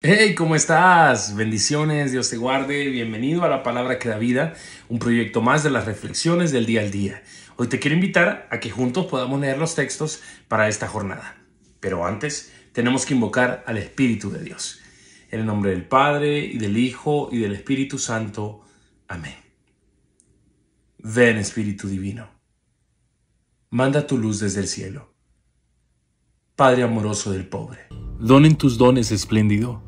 Hey, ¿cómo estás? Bendiciones, Dios te guarde. Bienvenido a La Palabra que da vida, un proyecto más de las reflexiones del día al día. Hoy te quiero invitar a que juntos podamos leer los textos para esta jornada. Pero antes, tenemos que invocar al Espíritu de Dios. En el nombre del Padre, y del Hijo, y del Espíritu Santo. Amén. Ven, Espíritu Divino. Manda tu luz desde el cielo. Padre amoroso del pobre. Donen tus dones espléndido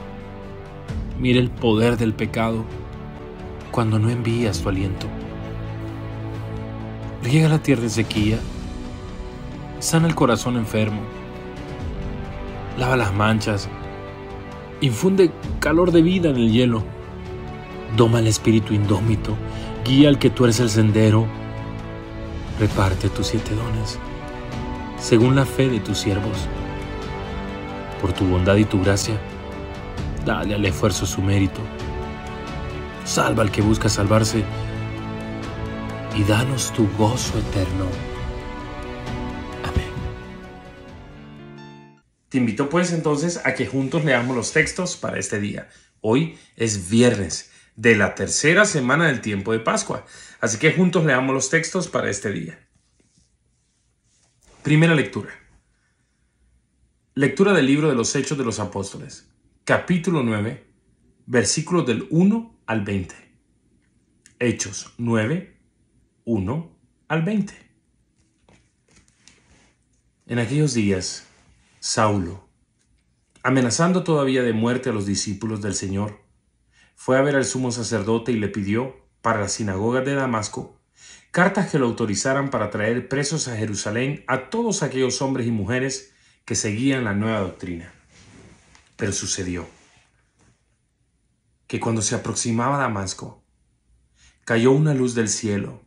Mira el poder del pecado cuando no envías tu aliento. Riega la tierra de sequía, sana el corazón enfermo, lava las manchas, infunde calor de vida en el hielo, doma el espíritu indómito, guía al que eres el sendero, reparte tus siete dones, según la fe de tus siervos, por tu bondad y tu gracia Dale al esfuerzo su mérito. Salva al que busca salvarse y danos tu gozo eterno. Amén. Te invito pues entonces a que juntos leamos los textos para este día. Hoy es viernes de la tercera semana del tiempo de Pascua. Así que juntos leamos los textos para este día. Primera lectura. Lectura del libro de los Hechos de los Apóstoles capítulo 9, versículos del 1 al 20. Hechos 9, 1 al 20. En aquellos días, Saulo, amenazando todavía de muerte a los discípulos del Señor, fue a ver al sumo sacerdote y le pidió, para la sinagoga de Damasco, cartas que lo autorizaran para traer presos a Jerusalén a todos aquellos hombres y mujeres que seguían la nueva doctrina. Pero sucedió que cuando se aproximaba a Damasco, cayó una luz del cielo,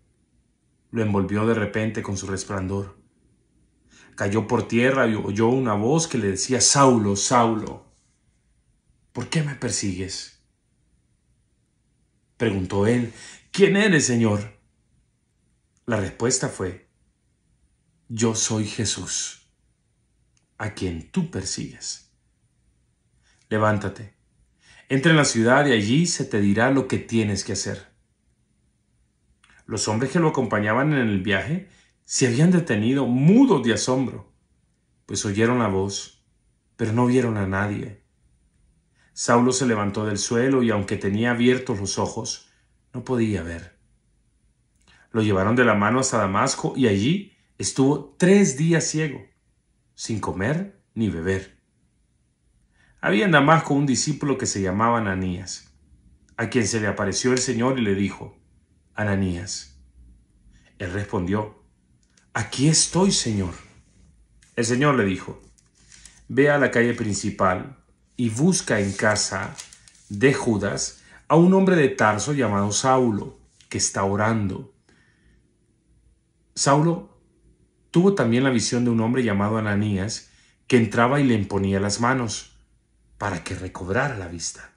lo envolvió de repente con su resplandor. Cayó por tierra y oyó una voz que le decía, Saulo, Saulo, ¿por qué me persigues? Preguntó él, ¿quién eres, Señor? La respuesta fue, yo soy Jesús, a quien tú persigues levántate, entra en la ciudad y allí se te dirá lo que tienes que hacer. Los hombres que lo acompañaban en el viaje se habían detenido mudos de asombro, pues oyeron la voz, pero no vieron a nadie. Saulo se levantó del suelo y aunque tenía abiertos los ojos, no podía ver. Lo llevaron de la mano hasta Damasco y allí estuvo tres días ciego, sin comer ni beber. Había en Damasco un discípulo que se llamaba Ananías, a quien se le apareció el Señor y le dijo, Ananías. Él respondió, Aquí estoy, Señor. El Señor le dijo, Ve a la calle principal y busca en casa de Judas a un hombre de Tarso llamado Saulo, que está orando. Saulo tuvo también la visión de un hombre llamado Ananías, que entraba y le imponía las manos para que recobrara la vista.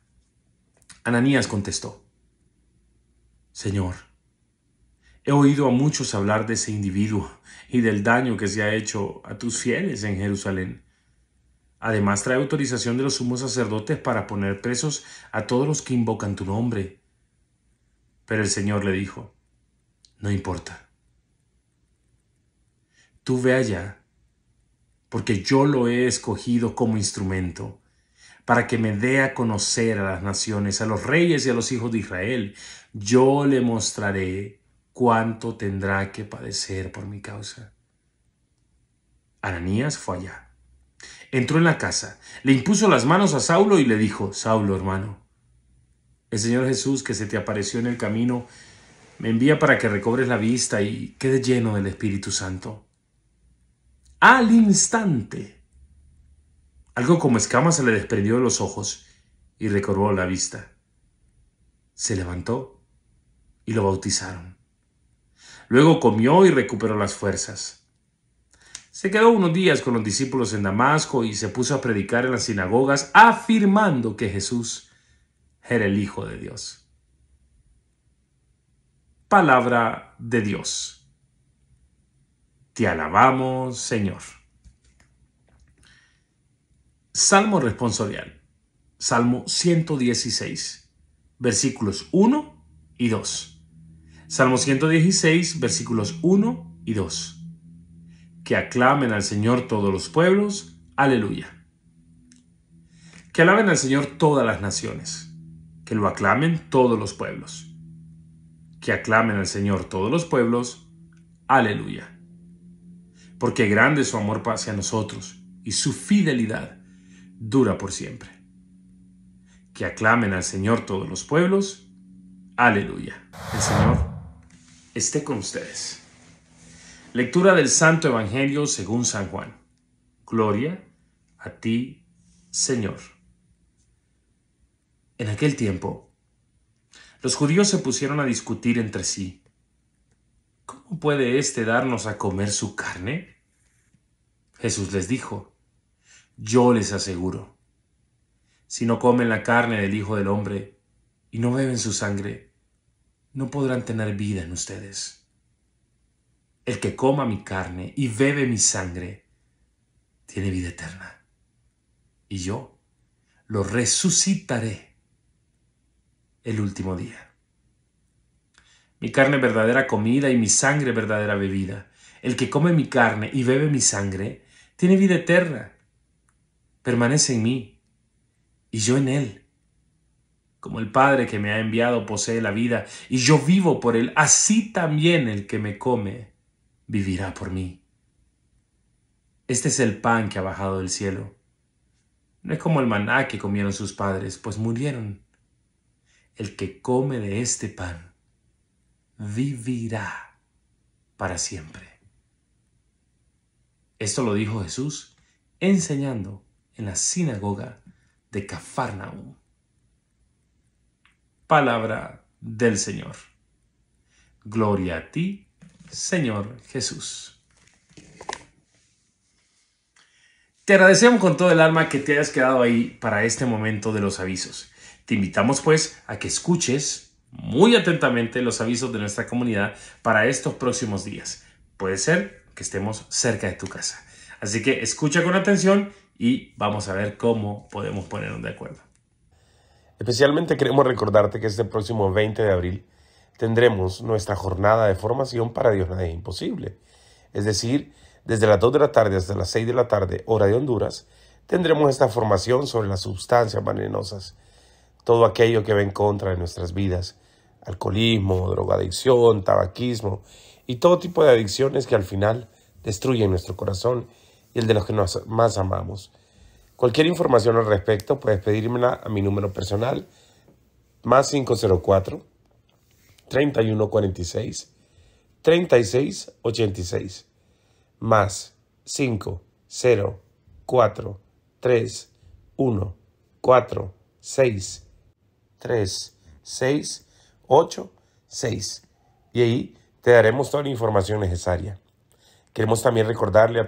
Ananías contestó, Señor, he oído a muchos hablar de ese individuo y del daño que se ha hecho a tus fieles en Jerusalén. Además trae autorización de los sumos sacerdotes para poner presos a todos los que invocan tu nombre. Pero el Señor le dijo, no importa. Tú ve allá, porque yo lo he escogido como instrumento para que me dé a conocer a las naciones, a los reyes y a los hijos de Israel. Yo le mostraré cuánto tendrá que padecer por mi causa. Ananías fue allá. Entró en la casa, le impuso las manos a Saulo y le dijo, Saulo hermano, el Señor Jesús que se te apareció en el camino, me envía para que recobres la vista y quede lleno del Espíritu Santo. Al instante algo como escama se le desprendió de los ojos y recorvó la vista. Se levantó y lo bautizaron. Luego comió y recuperó las fuerzas. Se quedó unos días con los discípulos en Damasco y se puso a predicar en las sinagogas afirmando que Jesús era el Hijo de Dios. Palabra de Dios. Te alabamos, Señor. Salmo responsorial. Salmo 116, versículos 1 y 2. Salmo 116, versículos 1 y 2. Que aclamen al Señor todos los pueblos. Aleluya. Que alaben al Señor todas las naciones. Que lo aclamen todos los pueblos. Que aclamen al Señor todos los pueblos. Aleluya. Porque grande es su amor hacia nosotros y su fidelidad dura por siempre. Que aclamen al Señor todos los pueblos. Aleluya. El Señor esté con ustedes. Lectura del Santo Evangelio según San Juan. Gloria a ti, Señor. En aquel tiempo, los judíos se pusieron a discutir entre sí. ¿Cómo puede éste darnos a comer su carne? Jesús les dijo, yo les aseguro, si no comen la carne del Hijo del Hombre y no beben su sangre, no podrán tener vida en ustedes. El que coma mi carne y bebe mi sangre, tiene vida eterna. Y yo lo resucitaré el último día. Mi carne verdadera comida y mi sangre verdadera bebida. El que come mi carne y bebe mi sangre, tiene vida eterna permanece en mí y yo en Él. Como el Padre que me ha enviado posee la vida y yo vivo por Él, así también el que me come vivirá por mí. Este es el pan que ha bajado del cielo. No es como el maná que comieron sus padres, pues murieron. El que come de este pan vivirá para siempre. Esto lo dijo Jesús enseñando en la sinagoga de Cafarnaum. Palabra del Señor. Gloria a ti, Señor Jesús. Te agradecemos con todo el alma que te hayas quedado ahí para este momento de los avisos. Te invitamos pues a que escuches muy atentamente los avisos de nuestra comunidad para estos próximos días. Puede ser que estemos cerca de tu casa. Así que escucha con atención y vamos a ver cómo podemos ponernos de acuerdo. Especialmente queremos recordarte que este próximo 20 de abril tendremos nuestra jornada de formación para Dios Nadie Imposible. Es decir, desde las 2 de la tarde hasta las 6 de la tarde, hora de Honduras, tendremos esta formación sobre las sustancias venenosas, todo aquello que va en contra de nuestras vidas, alcoholismo, drogadicción, tabaquismo y todo tipo de adicciones que al final destruyen nuestro corazón el de los que nos más amamos. Cualquier información al respecto puedes pedírmela a mi número personal más 504 3146 3686 más 504 3146 4 1 4 6 3 6 y ahí te daremos toda la información necesaria. Queremos también recordarle a,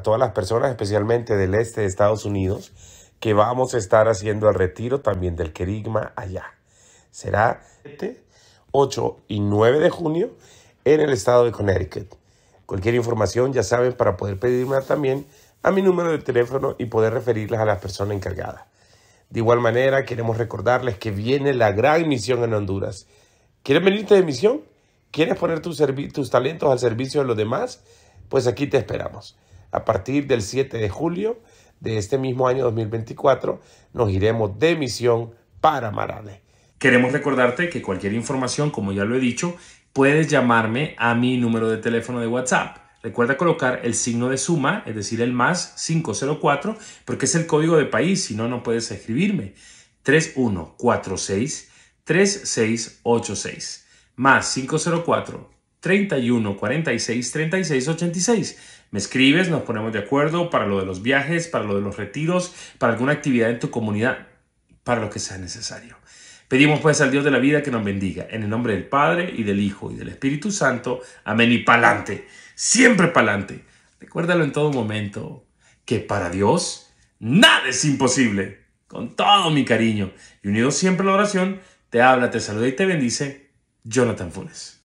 todas las personas, especialmente del este de Estados Unidos, que vamos a estar haciendo el retiro también del querigma allá. Será 7, 8 y 9 de junio en el estado de Connecticut. Cualquier información, ya saben, para poder pedirme también a mi número de teléfono y poder referirlas a la persona encargada. De igual manera, queremos recordarles que viene la gran misión en Honduras. ¿Quieres venirte de misión? ¿Quieres poner tus talentos al servicio de los demás? Pues aquí te esperamos. A partir del 7 de julio de este mismo año 2024 nos iremos de misión para Marales. Queremos recordarte que cualquier información, como ya lo he dicho, puedes llamarme a mi número de teléfono de WhatsApp. Recuerda colocar el signo de suma, es decir, el más 504, porque es el código de país, si no, no puedes escribirme. 3146 3686 más 504 31 46 36 86. Me escribes, nos ponemos de acuerdo para lo de los viajes, para lo de los retiros, para alguna actividad en tu comunidad, para lo que sea necesario. Pedimos pues al Dios de la vida que nos bendiga, en el nombre del Padre y del Hijo y del Espíritu Santo. Amén y pa'lante, siempre pa'lante. Recuérdalo en todo momento, que para Dios nada es imposible. Con todo mi cariño y unido siempre a la oración, te habla, te saluda y te bendice Jonathan Funes.